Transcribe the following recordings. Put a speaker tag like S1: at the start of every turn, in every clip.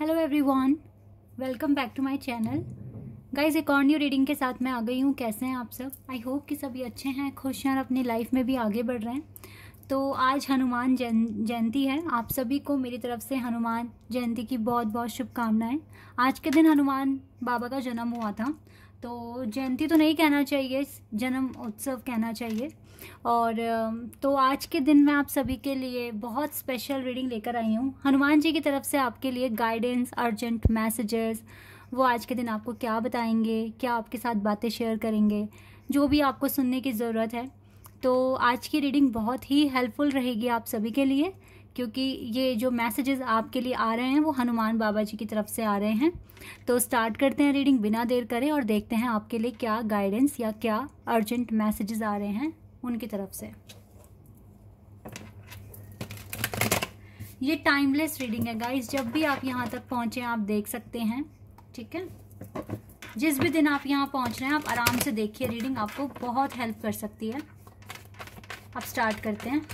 S1: Hello everyone welcome back to my channel guys एक और new reading के साथ मैं आ गई हूँ कैसे हैं आप सब आई होप कि सभी अच्छे हैं खुश हैं और अपनी लाइफ में भी आगे बढ़ रहे हैं तो आज हनुमान जयंती है आप सभी को मेरी तरफ से हनुमान जयंती की बहुत बहुत शुभकामनाएं आज के दिन हनुमान बाबा का जन्म हुआ था तो जयंती तो नहीं कहना चाहिए जन्म उत्सव कहना चाहिए और तो आज के दिन मैं आप सभी के लिए बहुत स्पेशल रीडिंग लेकर आई हूँ हनुमान जी की तरफ से आपके लिए गाइडेंस अर्जेंट मैसेजेस वो आज के दिन आपको क्या बताएंगे क्या आपके साथ बातें शेयर करेंगे जो भी आपको सुनने की ज़रूरत है तो आज की रीडिंग बहुत ही हेल्पफुल रहेगी आप सभी के लिए क्योंकि ये जो मैसेजेस आपके लिए आ रहे हैं वो हनुमान बाबा जी की तरफ से आ रहे हैं तो स्टार्ट करते हैं रीडिंग बिना देर करें और देखते हैं आपके लिए क्या गाइडेंस या क्या अर्जेंट मैसेजेस आ रहे हैं उनकी तरफ से ये टाइमलेस रीडिंग है गाइस जब भी आप यहाँ तक पहुँचें आप देख सकते हैं ठीक है जिस भी दिन आप यहाँ पहुँच रहे हैं आप आराम से देखिए रीडिंग आपको बहुत हेल्प कर सकती है आप स्टार्ट करते हैं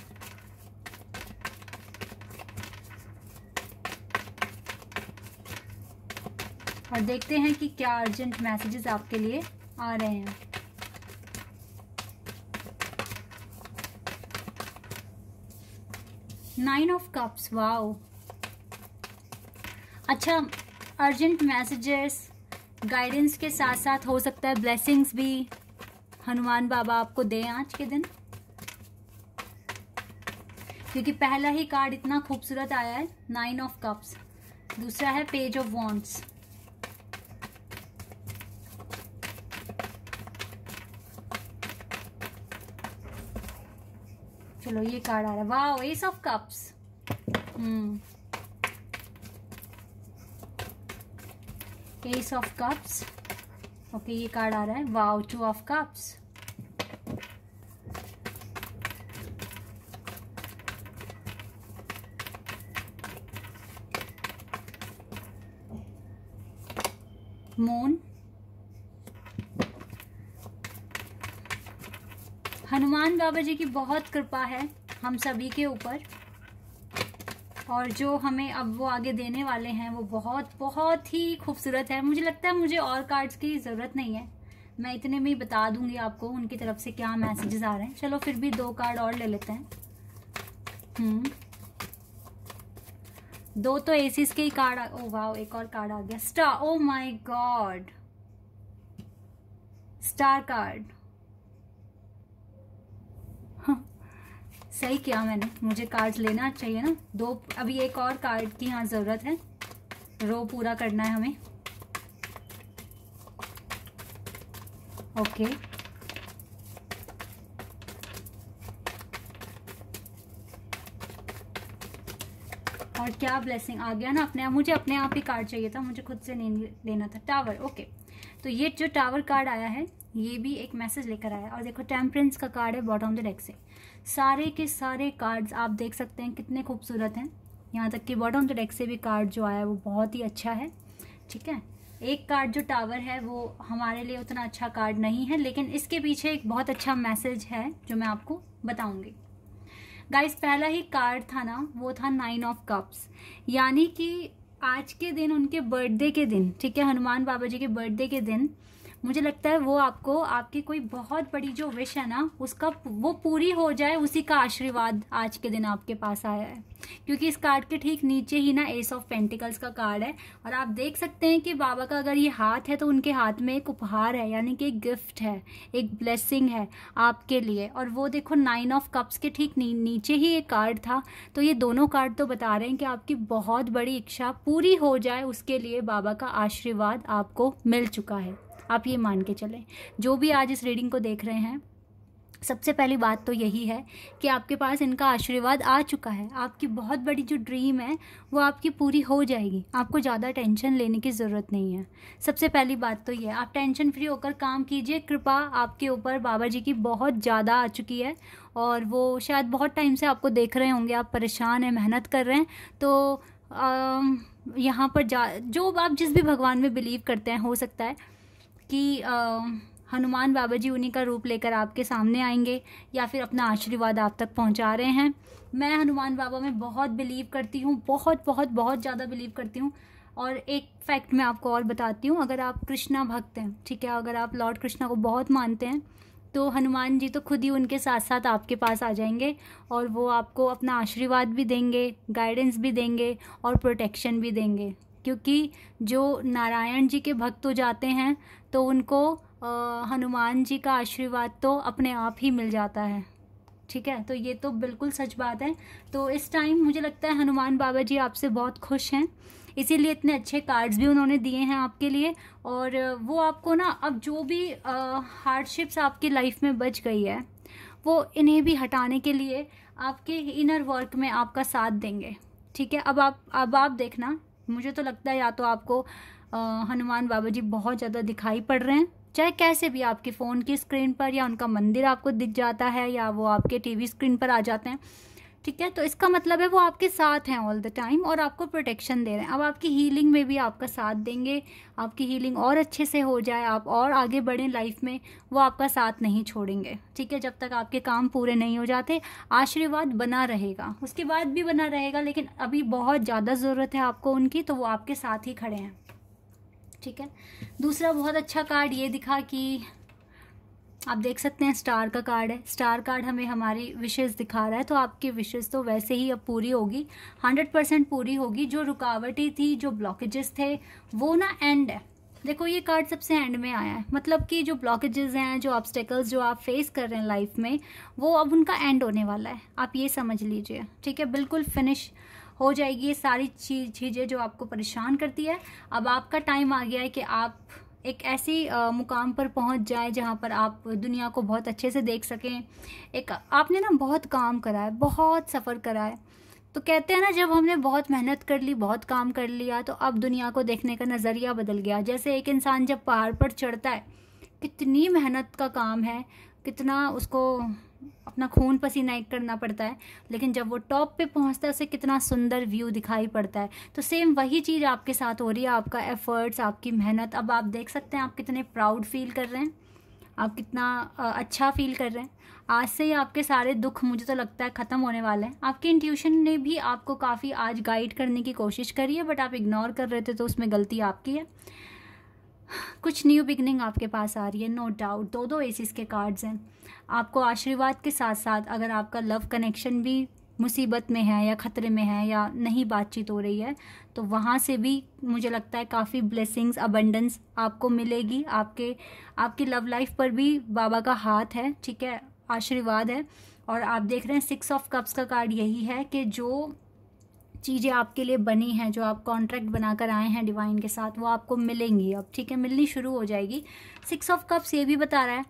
S1: और देखते हैं कि क्या अर्जेंट मैसेजेस आपके लिए आ रहे हैं नाइन ऑफ कप्स वाओ अच्छा अर्जेंट मैसेजेस गाइडेंस के साथ साथ हो सकता है ब्लेसिंग्स भी हनुमान बाबा आपको दें आज के दिन क्योंकि पहला ही कार्ड इतना खूबसूरत आया है नाइन ऑफ कप्स दूसरा है पेज ऑफ वॉन्ट्स चलो ये कार्ड आ रहा है वाह ace of cups hmm ace of cups okay ये कार्ड आ रहा है वाह टू ऑफ कप्स मून भगवान बाबा जी की बहुत कृपा है हम सभी के ऊपर और जो हमें अब वो आगे देने वाले हैं वो बहुत बहुत ही खूबसूरत है मुझे लगता है मुझे और कार्ड्स की ज़रूरत नहीं है मैं इतने में ही बता दूंगी आपको उनकी तरफ से क्या मैसेजेस आ रहे हैं चलो फिर भी दो कार्ड और ले लेते हैं हम्म दो तो एसीस के ही कार्ड ओ वाह एक और कार्ड आ गया star oh my god star card सही किया मैंने मुझे कार्ड लेना चाहिए ना दो अभी एक और कार्ड की यहाँ ज़रूरत है रो पूरा करना है हमें ओके और क्या ब्लेसिंग आ गया ना अपने आप मुझे अपने आप ही कार्ड चाहिए था मुझे खुद से नहीं लेना था टावर ओके तो ये जो टावर कार्ड आया है ये भी एक मैसेज लेकर आया और देखो टेम्परेंस का कार्ड है बॉटम द डेक से सारे के सारे कार्ड्स आप देख सकते हैं कितने खूबसूरत हैं यहाँ तक कि बॉटम द डेक से भी कार्ड जो आया वो बहुत ही अच्छा है ठीक है एक कार्ड जो टावर है वो हमारे लिए उतना अच्छा कार्ड नहीं है लेकिन इसके पीछे एक बहुत अच्छा मैसेज है जो मैं आपको बताऊंगी गाइस पहला ही कार्ड था ना वो था नाइन ऑफ कप्स यानी कि आज के दिन उनके बर्थडे के दिन ठीक है हनुमान बाबा जी के बर्थडे के दिन मुझे लगता है वो आपको आपकी कोई बहुत बड़ी जो विश है ना उसका वो पूरी हो जाए उसी का आशीर्वाद आज के दिन आपके पास आया है क्योंकि इस कार्ड के ठीक नीचे ही ना एस ऑफ पेंटिकल्स का कार्ड है और आप देख सकते हैं कि बाबा का अगर ये हाथ है तो उनके हाथ में एक उपहार है यानी कि एक गिफ्ट है एक ब्लेसिंग है आपके लिए और वो देखो नाइन ऑफ कप्स के ठीक नी, नीचे ही एक कार्ड था तो ये दोनों कार्ड तो बता रहे हैं कि आपकी बहुत बड़ी इच्छा पूरी हो जाए उसके लिए बाबा का आशीर्वाद आपको मिल चुका है आप ये मान के चलें जो भी आज इस रीडिंग को देख रहे हैं सबसे पहली बात तो यही है कि आपके पास इनका आशीर्वाद आ चुका है आपकी बहुत बड़ी जो ड्रीम है वो आपकी पूरी हो जाएगी आपको ज़्यादा टेंशन लेने की ज़रूरत नहीं है सबसे पहली बात तो ये आप टेंशन फ्री होकर काम कीजिए कृपा आपके ऊपर बाबा जी की बहुत ज़्यादा आ चुकी है और वो शायद बहुत टाइम से आपको देख रहे होंगे आप परेशान हैं मेहनत कर रहे हैं तो यहाँ पर जा जो आप जिस भी भगवान में बिलीव करते हैं हो सकता है कि हनुमान बाबा जी उन्हीं का रूप लेकर आपके सामने आएंगे या फिर अपना आशीर्वाद आप तक पहुंचा रहे हैं मैं हनुमान बाबा में बहुत बिलीव करती हूँ बहुत बहुत बहुत ज़्यादा बिलीव करती हूँ और एक फैक्ट मैं आपको और बताती हूँ अगर आप कृष्णा भक्त हैं ठीक है अगर आप लॉर्ड कृष्णा को बहुत मानते हैं तो हनुमान जी तो खुद ही उनके साथ साथ आपके पास आ जाएंगे और वो आपको अपना आशीर्वाद भी देंगे गाइडेंस भी देंगे और प्रोटेक्शन भी देंगे क्योंकि जो नारायण जी के भक्त हो जाते हैं तो उनको हनुमान जी का आशीर्वाद तो अपने आप ही मिल जाता है ठीक है तो ये तो बिल्कुल सच बात है तो इस टाइम मुझे लगता है हनुमान बाबा जी आपसे बहुत खुश हैं इसीलिए इतने अच्छे कार्ड्स भी उन्होंने दिए हैं आपके लिए और वो आपको ना अब जो भी हार्डशिप्स आपकी लाइफ में बच गई है वो इन्हें भी हटाने के लिए आपके इनर वर्क में आपका साथ देंगे ठीक है अब आप अब आप देखना मुझे तो लगता है या तो आपको हनुमान बाबा जी बहुत ज़्यादा दिखाई पड़ रहे हैं चाहे कैसे भी आपके फ़ोन की स्क्रीन पर या उनका मंदिर आपको दिख जाता है या वो आपके टीवी स्क्रीन पर आ जाते हैं ठीक है तो इसका मतलब है वो आपके साथ हैं ऑल द टाइम और आपको प्रोटेक्शन दे रहे हैं अब आपकी हीलिंग में भी आपका साथ देंगे आपकी हीलिंग और अच्छे से हो जाए आप और आगे बढ़ें लाइफ में वो आपका साथ नहीं छोड़ेंगे ठीक है जब तक आपके काम पूरे नहीं हो जाते आशीर्वाद बना रहेगा उसके बाद भी बना रहेगा लेकिन अभी बहुत ज़्यादा ज़रूरत है आपको उनकी तो वो आपके साथ ही खड़े हैं ठीक है दूसरा बहुत अच्छा कार्ड ये दिखा कि आप देख सकते हैं स्टार का कार्ड है स्टार कार्ड हमें हमारी विशेज़ दिखा रहा है तो आपकी विशेज़ तो वैसे ही अब पूरी होगी हंड्रेड परसेंट पूरी होगी जो रुकावटी थी जो ब्लॉकेजेस थे वो ना एंड है देखो ये कार्ड सबसे एंड में आया है मतलब कि जो ब्लॉकेजेस हैं जो ऑब्स्टेकल्स जो आप फेस कर रहे हैं लाइफ में वो अब उनका एंड होने वाला है आप ये समझ लीजिए ठीक है बिल्कुल फिनिश हो जाएगी ये सारी चीज़ चीज़ें जो आपको परेशान करती है अब आपका टाइम आ गया है कि आप एक ऐसी मुकाम पर पहुंच जाए जहां पर आप दुनिया को बहुत अच्छे से देख सकें एक आपने ना बहुत काम करा है बहुत सफ़र करा है तो कहते हैं ना जब हमने बहुत मेहनत कर ली बहुत काम कर लिया तो अब दुनिया को देखने का नज़रिया बदल गया जैसे एक इंसान जब पहाड़ पर चढ़ता है कितनी मेहनत का काम है कितना उसको अपना खून पसीना एक करना पड़ता है लेकिन जब वो टॉप पे पहुंचता है उसे कितना सुंदर व्यू दिखाई पड़ता है तो सेम वही चीज़ आपके साथ हो रही है आपका एफर्ट्स आपकी मेहनत अब आप देख सकते हैं आप कितने प्राउड फील कर रहे हैं आप कितना अच्छा फील कर रहे हैं आज से ही आपके सारे दुख मुझे तो लगता है ख़त्म होने वाले हैं आपकी इंट्यूशन ने भी आपको काफ़ी आज गाइड करने की कोशिश करी है बट आप इग्नोर कर रहे थे तो उसमें गलती आपकी है कुछ न्यू बिगनिंग आपके पास आ रही है नो डाउट दो दो एसिस के कार्ड्स हैं आपको आशीर्वाद के साथ साथ अगर आपका लव कनेक्शन भी मुसीबत में है या ख़तरे में है या नहीं बातचीत हो रही है तो वहाँ से भी मुझे लगता है काफ़ी ब्लेसिंग्स अबंडेंस आपको मिलेगी आपके आपकी लव लाइफ पर भी बाबा का हाथ है ठीक है आशीर्वाद है और आप देख रहे हैं सिक्स ऑफ कप्स का कार्ड यही है कि जो चीज़ें आपके लिए बनी हैं जो आप कॉन्ट्रैक्ट बनाकर आए हैं डिवाइन के साथ वो आपको मिलेंगी अब ठीक है मिलनी शुरू हो जाएगी सिक्स ऑफ कप्स ये भी बता रहा है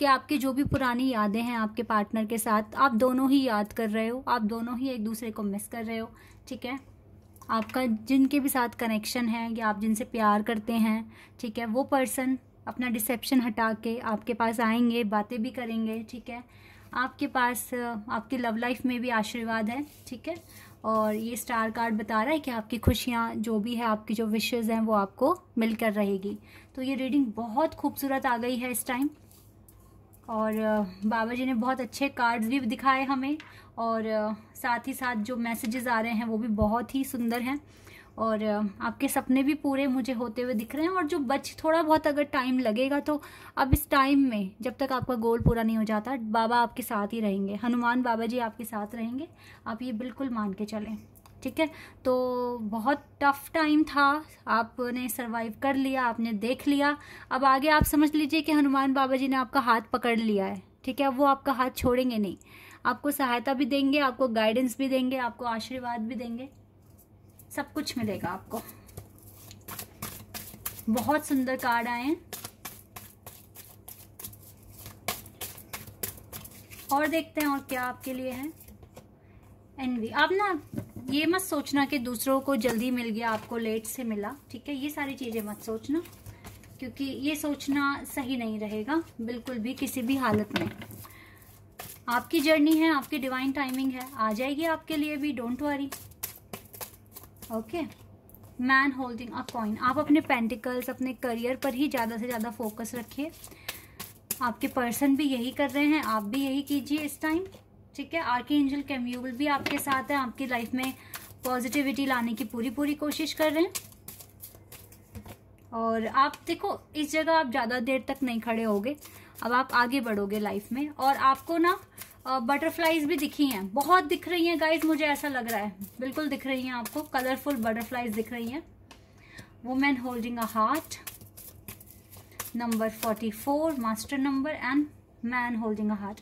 S1: कि आपकी जो भी पुरानी यादें हैं आपके पार्टनर के साथ आप दोनों ही याद कर रहे हो आप दोनों ही एक दूसरे को मिस कर रहे हो ठीक है आपका जिनके भी साथ कनेक्शन है या आप जिनसे प्यार करते हैं ठीक है वो पर्सन अपना डिसेप्शन हटा के आपके पास आएंगे बातें भी करेंगे ठीक है आपके पास आपकी लव लाइफ में भी आशीर्वाद है ठीक है और ये स्टार कार्ड बता रहा है कि आपकी खुशियाँ जो भी है आपकी जो विशेज़ हैं वो आपको मिल कर रहेगी तो ये रीडिंग बहुत खूबसूरत आ गई है इस टाइम और बाबा जी ने बहुत अच्छे कार्ड्स भी दिखाए हमें और साथ ही साथ जो मैसेजेस आ रहे हैं वो भी बहुत ही सुंदर हैं और आपके सपने भी पूरे मुझे होते हुए दिख रहे हैं और जो बच थोड़ा बहुत अगर टाइम लगेगा तो अब इस टाइम में जब तक आपका गोल पूरा नहीं हो जाता बाबा आपके साथ ही रहेंगे हनुमान बाबा जी आपके साथ रहेंगे आप ये बिल्कुल मान के चलें ठीक है तो बहुत टफ टाइम था आपने सरवाइव कर लिया आपने देख लिया अब आगे आप समझ लीजिए कि हनुमान बाबा जी ने आपका हाथ पकड़ लिया है ठीक है अब वो आपका हाथ छोड़ेंगे नहीं आपको सहायता भी देंगे आपको गाइडेंस भी देंगे आपको आशीर्वाद भी देंगे सब कुछ मिलेगा आपको बहुत सुंदर कार्ड आए हैं और देखते हैं और क्या आपके लिए है एनवी आप ना ये मत सोचना कि दूसरों को जल्दी मिल गया आपको लेट से मिला ठीक है ये सारी चीज़ें मत सोचना क्योंकि ये सोचना सही नहीं रहेगा बिल्कुल भी किसी भी हालत में आपकी जर्नी है आपकी डिवाइन टाइमिंग है आ जाएगी आपके लिए भी don't worry okay man holding a coin आप अपने पेंटिकल्स अपने करियर पर ही ज़्यादा से ज़्यादा फोकस रखिए आपके पर्सन भी यही कर रहे हैं आप भी यही कीजिए इस टाइम ठीक है आर्की एंजल कैम्यूबल भी आपके साथ है आपकी लाइफ में पॉजिटिविटी लाने की पूरी पूरी कोशिश कर रहे हैं और आप देखो इस जगह आप ज़्यादा देर तक नहीं खड़े होगे अब आप आगे बढ़ोगे लाइफ में और आपको ना बटरफ्लाइज भी दिखी हैं बहुत दिख रही हैं गाइज मुझे ऐसा लग रहा है बिल्कुल दिख रही हैं आपको कलरफुल बटरफ्लाइज दिख रही हैं women holding a heart number forty four master number and man holding a heart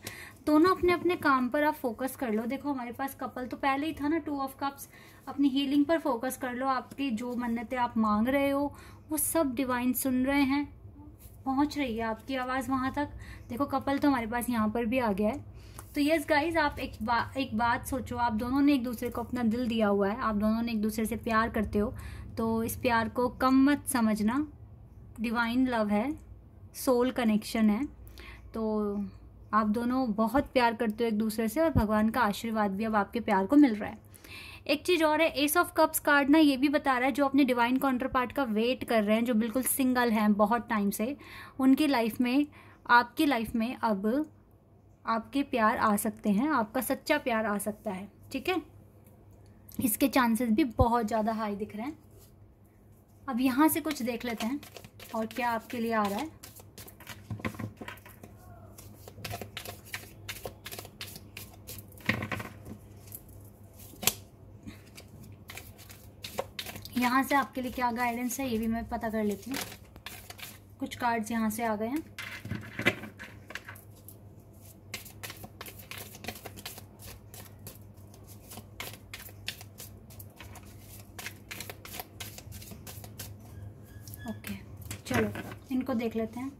S1: दोनों अपने अपने काम पर आप फोकस कर लो देखो हमारे पास कपल तो पहले ही था ना टू ऑफ कप्स अपनी हीलिंग पर फोकस कर लो आपकी जो मन्नतें आप मांग रहे हो वो सब डिवाइन सुन रहे हैं पहुंच रही है आपकी आवाज़ वहाँ तक देखो कपल तो हमारे पास यहाँ पर भी आ गया है तो यस गाइज आप एक बा, एक बात सोचो आप दोनों ने एक दूसरे को अपना दिल दिया हुआ है आप दोनों ने एक दूसरे से प्यार करते हो तो इस प्यार को कम मत समझना डिवाइन लव है सोल कनेक्शन है तो आप दोनों बहुत प्यार करते हो एक दूसरे से और भगवान का आशीर्वाद भी अब आपके प्यार को मिल रहा है एक चीज़ और है एस ऑफ कप्स कार्ड ना ये भी बता रहा है जो अपने डिवाइन काउंटर पार्ट का वेट कर रहे हैं जो बिल्कुल सिंगल हैं बहुत टाइम से उनकी लाइफ में आपकी लाइफ में अब आपके प्यार आ सकते हैं आपका सच्चा प्यार आ सकता है ठीक है इसके चांसेस भी बहुत ज़्यादा हाई दिख रहे हैं अब यहाँ से कुछ देख लेते हैं और क्या आपके लिए आ रहा है यहाँ से आपके लिए क्या गाइडेंस है ये भी मैं पता कर लेती हूँ कुछ कार्ड्स यहाँ से आ गए हैं ओके चलो इनको देख लेते हैं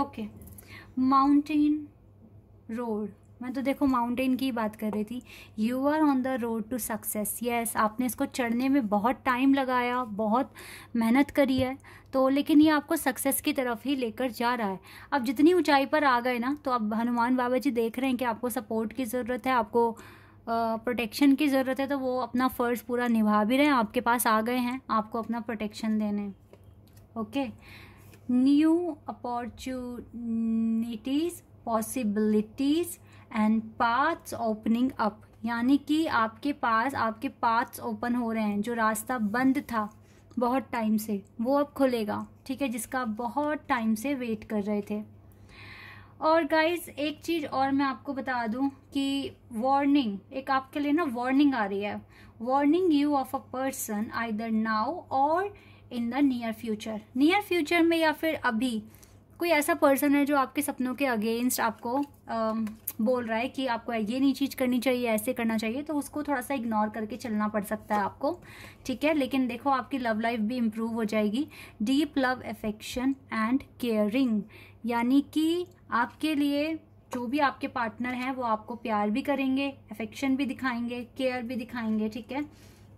S1: ओके माउंटेन रोड मैं तो देखो माउंटेन की बात कर रही थी you are on the road to success yes आपने इसको चढ़ने में बहुत टाइम लगाया बहुत मेहनत करी है तो लेकिन ये आपको सक्सेस की तरफ ही लेकर जा रहा है अब जितनी ऊंचाई पर आ गए ना तो अब हनुमान बाबा जी देख रहे हैं कि आपको सपोर्ट की ज़रूरत है आपको प्रोटेक्शन की ज़रूरत है तो वो अपना फ़र्ज़ पूरा निभा भी रहे हैं आपके पास आ गए हैं आपको अपना प्रोटेक्शन देने okay okay? new opportunities possibilities and paths opening up यानी कि आपके पास आपके पाथ्स ओपन हो रहे हैं जो रास्ता बंद था बहुत टाइम से वो अब खुलेगा ठीक है जिसका बहुत टाइम से वेट कर रहे थे और गाइज एक चीज़ और मैं आपको बता दूं कि वार्निंग एक आपके लिए ना वार्निंग आ रही है warning you of a person either now और in the near future near future में या फिर अभी कोई ऐसा पर्सन है जो आपके सपनों के अगेंस्ट आपको आ, um, बोल रहा है कि आपको ये नहीं चीज़ करनी चाहिए ऐसे करना चाहिए तो उसको थोड़ा सा इग्नोर करके चलना पड़ सकता है आपको ठीक है लेकिन देखो आपकी लव लाइफ भी इम्प्रूव हो जाएगी deep love affection and caring यानी कि आपके लिए जो भी आपके पार्टनर हैं वो आपको प्यार भी करेंगे अफेक्शन भी दिखाएंगे केयर भी दिखाएंगे ठीक है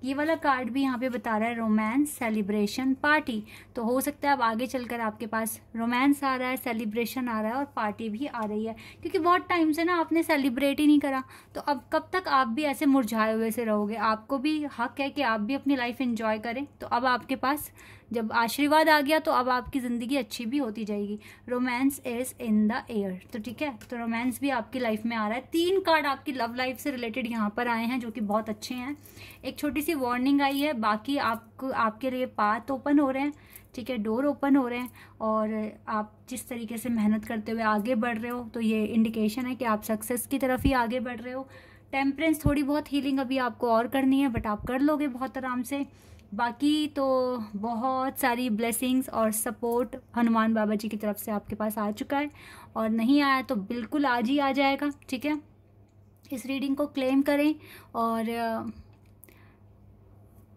S1: ये वाला कार्ड भी यहाँ पे बता रहा है रोमांस सेलिब्रेशन पार्टी तो हो सकता है अब आगे चलकर आपके पास रोमांस आ रहा है सेलिब्रेशन आ रहा है और पार्टी भी आ रही है क्योंकि बहुत टाइम से ना आपने सेलिब्रेट ही नहीं करा तो अब कब तक आप भी ऐसे मुरझाए हुए से रहोगे आपको भी हक है कि आप भी अपनी लाइफ इंजॉय करें तो अब आपके पास जब आशीर्वाद आ गया तो अब आपकी ज़िंदगी अच्छी भी होती जाएगी romance is in the air तो ठीक है तो रोमांस भी आपकी लाइफ में आ रहा है तीन कार्ड आपकी लव लाइफ से रिलेटेड यहाँ पर आए हैं जो कि बहुत अच्छे हैं एक छोटी सी वार्निंग आई है बाकी आपको आपके लिए पाथ ओपन हो रहे हैं ठीक है डोर ओपन हो रहे हैं और आप जिस तरीके से मेहनत करते हुए आगे बढ़ रहे हो तो ये इंडिकेशन है कि आप सक्सेस की तरफ ही आगे बढ़ रहे हो टेम्परेंस थोड़ी बहुत हीलिंग अभी आपको और करनी है बट आप कर लोगे बहुत आराम से बाकी तो बहुत सारी ब्लेसिंग्स और सपोर्ट हनुमान बाबा जी की तरफ से आपके पास आ चुका है और नहीं आया तो बिल्कुल आज ही आ जाएगा ठीक है इस रीडिंग को क्लेम करें और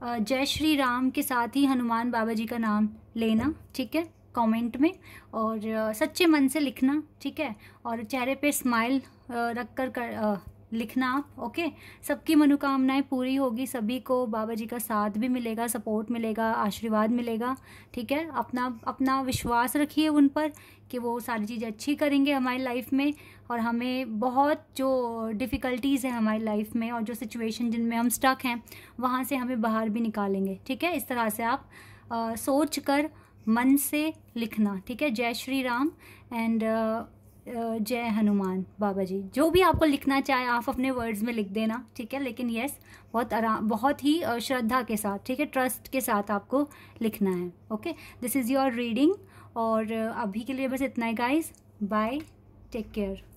S1: जय श्री राम के साथ ही हनुमान बाबा जी का नाम लेना ठीक है कमेंट में और सच्चे मन से लिखना ठीक है और चेहरे पे स्माइल रख कर, कर लिखना आप ओके सबकी मनोकामनाएं पूरी होगी सभी को बाबा जी का साथ भी मिलेगा सपोर्ट मिलेगा आशीर्वाद मिलेगा ठीक है अपना अपना विश्वास रखिए उन पर कि वो सारी चीज़ें अच्छी करेंगे हमारी लाइफ में और हमें बहुत जो डिफ़िकल्टीज़ हैं हमारी लाइफ में और जो सिचुएशन जिनमें हम स्टक हैं वहाँ से हमें बाहर भी निकालेंगे ठीक है इस तरह से आप आ, सोच कर मन से लिखना ठीक है जय श्री राम एंड जय हनुमान बाबा जी जो भी आपको लिखना चाहे आप अपने वर्ड्स में लिख देना ठीक है लेकिन यस बहुत आराम बहुत ही श्रद्धा के साथ ठीक है ट्रस्ट के साथ आपको लिखना है okay this is your reading और अभी के लिए बस इतना ही गाइस बाय टेक केयर